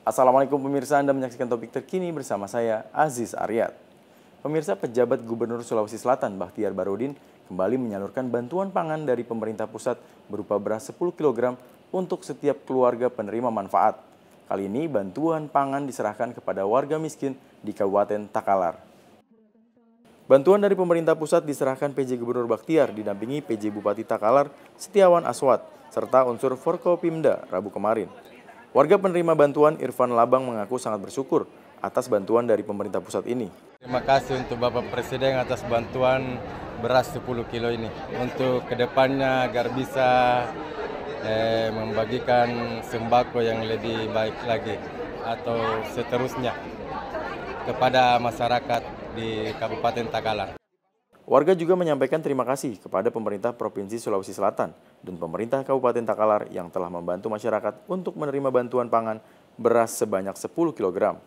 Assalamualaikum pemirsa, Anda menyaksikan topik terkini bersama saya, Aziz Aryat. Pemirsa pejabat Gubernur Sulawesi Selatan, Bahtiar Barudin, kembali menyalurkan bantuan pangan dari pemerintah pusat berupa beras 10 kg untuk setiap keluarga penerima manfaat. Kali ini bantuan pangan diserahkan kepada warga miskin di Kabupaten Takalar. Bantuan dari pemerintah pusat diserahkan PJ Gubernur Baktiar didampingi PJ Bupati Takalar Setiawan Aswat serta unsur Forkopimda Rabu kemarin. Warga penerima bantuan Irfan Labang mengaku sangat bersyukur atas bantuan dari pemerintah pusat ini. Terima kasih untuk Bapak Presiden atas bantuan beras 10 kilo ini. Untuk kedepannya agar bisa eh, membagikan sembako yang lebih baik lagi atau seterusnya kepada masyarakat di Kabupaten Takalar. Warga juga menyampaikan terima kasih kepada pemerintah Provinsi Sulawesi Selatan dan pemerintah Kabupaten Takalar yang telah membantu masyarakat untuk menerima bantuan pangan beras sebanyak 10 kg.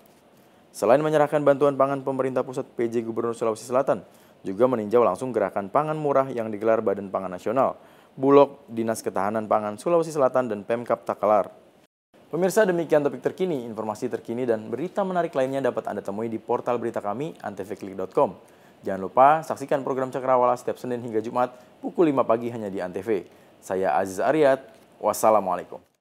Selain menyerahkan bantuan pangan pemerintah pusat PJ Gubernur Sulawesi Selatan, juga meninjau langsung gerakan pangan murah yang digelar Badan Pangan Nasional, Bulog, Dinas Ketahanan Pangan Sulawesi Selatan, dan Pemkap Takalar. Pemirsa demikian topik terkini, informasi terkini, dan berita menarik lainnya dapat Anda temui di portal berita kami, antefeklik.com. Jangan lupa saksikan program Cakrawala setiap Senin hingga Jumat pukul 5 pagi hanya di Antv. Saya Aziz Aryat, wassalamualaikum.